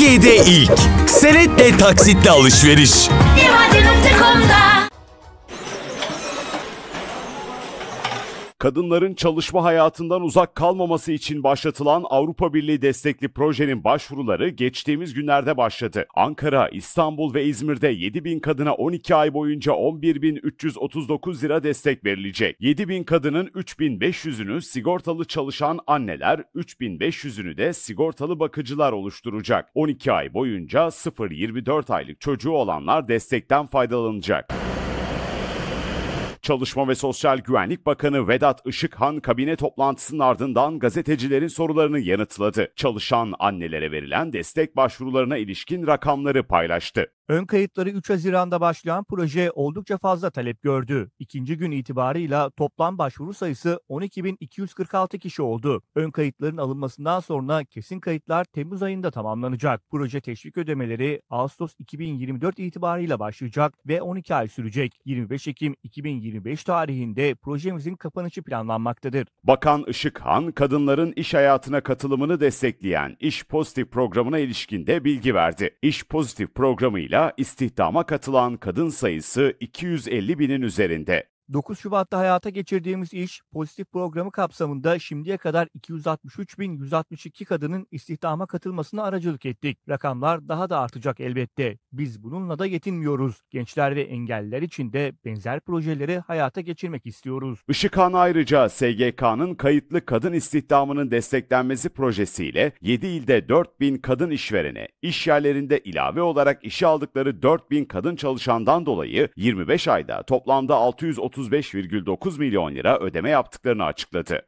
Türkiye'de ilk. Senetle taksitle alışveriş. Hadi hadi. kadınların çalışma hayatından uzak kalmaması için başlatılan Avrupa Birliği destekli projenin başvuruları geçtiğimiz günlerde başladı. Ankara, İstanbul ve İzmir'de 7 bin kadına 12 ay boyunca 11.339 lira destek verilecek. 7 bin kadının 3.500'ünü sigortalı çalışan anneler, 3.500'ünü de sigortalı bakıcılar oluşturacak. 12 ay boyunca 0-24 aylık çocuğu olanlar destekten faydalanacak. Çalışma ve Sosyal Güvenlik Bakanı Vedat Işıkhan kabine toplantısının ardından gazetecilerin sorularını yanıtladı. Çalışan annelere verilen destek başvurularına ilişkin rakamları paylaştı. Ön kayıtları 3 Haziran'da başlayan proje oldukça fazla talep gördü. İkinci gün itibarıyla toplam başvuru sayısı 12.246 kişi oldu. Ön kayıtların alınmasından sonra kesin kayıtlar Temmuz ayında tamamlanacak. Proje teşvik ödemeleri Ağustos 2024 itibarıyla başlayacak ve 12 ay sürecek. 25 Ekim 2025 tarihinde projemizin kapanışı planlanmaktadır. Bakan Işıkhan, kadınların iş hayatına katılımını destekleyen İş Pozitif programına ilişkinde bilgi verdi. İş Pozitif programıyla veya istihdama katılan kadın sayısı 250 binin üzerinde. 9 Şubat'ta hayata geçirdiğimiz iş pozitif programı kapsamında şimdiye kadar 263.162 kadının istihdama katılmasına aracılık ettik. Rakamlar daha da artacak elbette. Biz bununla da yetinmiyoruz. Gençler ve engelliler için de benzer projeleri hayata geçirmek istiyoruz. Işıkhan ayrıca SGK'nın kayıtlı kadın istihdamının desteklenmesi projesiyle 7 ilde 4000 kadın işverene, iş yerlerinde ilave olarak işe aldıkları 4000 kadın çalışandan dolayı 25 ayda toplamda 630 35,9 milyon lira ödeme yaptıklarını açıkladı.